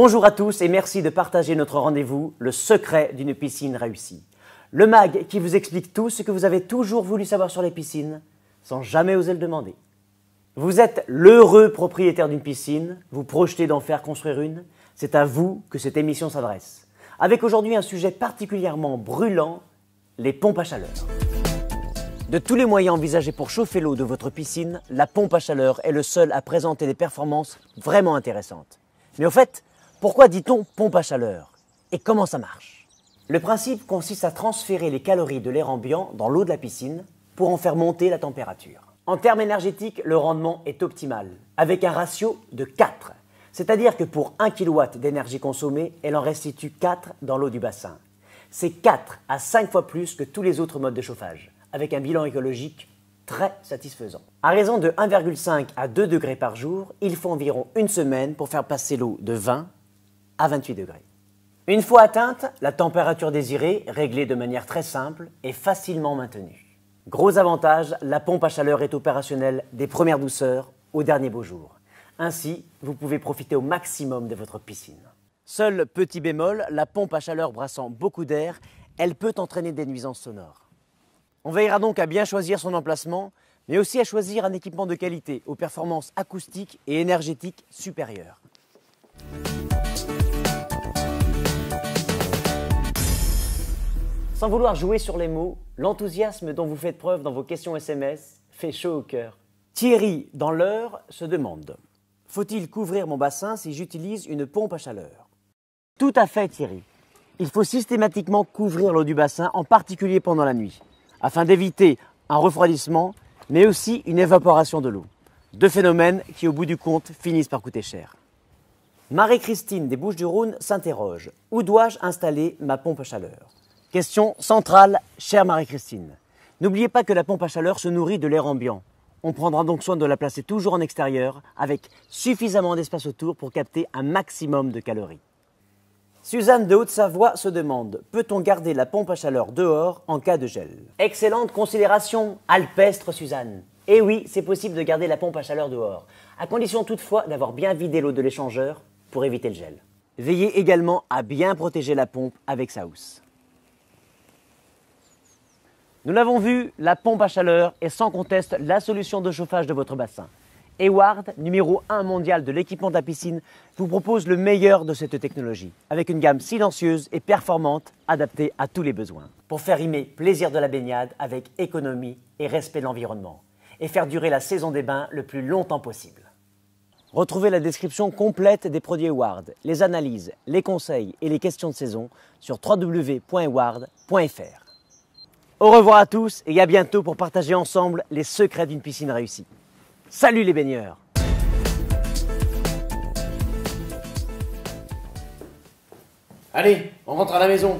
Bonjour à tous et merci de partager notre rendez-vous, le secret d'une piscine réussie. Le mag qui vous explique tout ce que vous avez toujours voulu savoir sur les piscines sans jamais oser le demander. Vous êtes l'heureux propriétaire d'une piscine, vous projetez d'en faire construire une, c'est à vous que cette émission s'adresse. Avec aujourd'hui un sujet particulièrement brûlant, les pompes à chaleur. De tous les moyens envisagés pour chauffer l'eau de votre piscine, la pompe à chaleur est le seul à présenter des performances vraiment intéressantes. Mais au fait, pourquoi dit-on pompe à chaleur Et comment ça marche Le principe consiste à transférer les calories de l'air ambiant dans l'eau de la piscine pour en faire monter la température. En termes énergétiques, le rendement est optimal, avec un ratio de 4. C'est-à-dire que pour 1 kW d'énergie consommée, elle en restitue 4 dans l'eau du bassin. C'est 4 à 5 fois plus que tous les autres modes de chauffage, avec un bilan écologique très satisfaisant. À raison de 1,5 à 2 degrés par jour, il faut environ une semaine pour faire passer l'eau de 20 à 28 degrés. Une fois atteinte, la température désirée, réglée de manière très simple, est facilement maintenue. Gros avantage, la pompe à chaleur est opérationnelle des premières douceurs au dernier beau jour. Ainsi, vous pouvez profiter au maximum de votre piscine. Seul petit bémol, la pompe à chaleur brassant beaucoup d'air, elle peut entraîner des nuisances sonores. On veillera donc à bien choisir son emplacement, mais aussi à choisir un équipement de qualité aux performances acoustiques et énergétiques supérieures. Sans vouloir jouer sur les mots, l'enthousiasme dont vous faites preuve dans vos questions SMS fait chaud au cœur. Thierry, dans l'heure, se demande Faut-il couvrir mon bassin si j'utilise une pompe à chaleur Tout à fait, Thierry. Il faut systématiquement couvrir l'eau du bassin, en particulier pendant la nuit, afin d'éviter un refroidissement, mais aussi une évaporation de l'eau. Deux phénomènes qui, au bout du compte, finissent par coûter cher. Marie-Christine des Bouches-du-Rhône s'interroge Où dois-je installer ma pompe à chaleur Question centrale, chère Marie-Christine. N'oubliez pas que la pompe à chaleur se nourrit de l'air ambiant. On prendra donc soin de la placer toujours en extérieur, avec suffisamment d'espace autour pour capter un maximum de calories. Suzanne de Haute-Savoie se demande peut-on garder la pompe à chaleur dehors en cas de gel Excellente considération, alpestre Suzanne. Eh oui, c'est possible de garder la pompe à chaleur dehors, à condition toutefois d'avoir bien vidé l'eau de l'échangeur pour éviter le gel. Veillez également à bien protéger la pompe avec sa housse. Nous l'avons vu, la pompe à chaleur est sans conteste la solution de chauffage de votre bassin. Eward, numéro 1 mondial de l'équipement de la piscine, vous propose le meilleur de cette technologie, avec une gamme silencieuse et performante adaptée à tous les besoins. Pour faire rimer plaisir de la baignade avec économie et respect de l'environnement, et faire durer la saison des bains le plus longtemps possible. Retrouvez la description complète des produits Eward, les analyses, les conseils et les questions de saison sur www.eward.fr. Au revoir à tous et à bientôt pour partager ensemble les secrets d'une piscine réussie. Salut les baigneurs Allez, on rentre à la maison.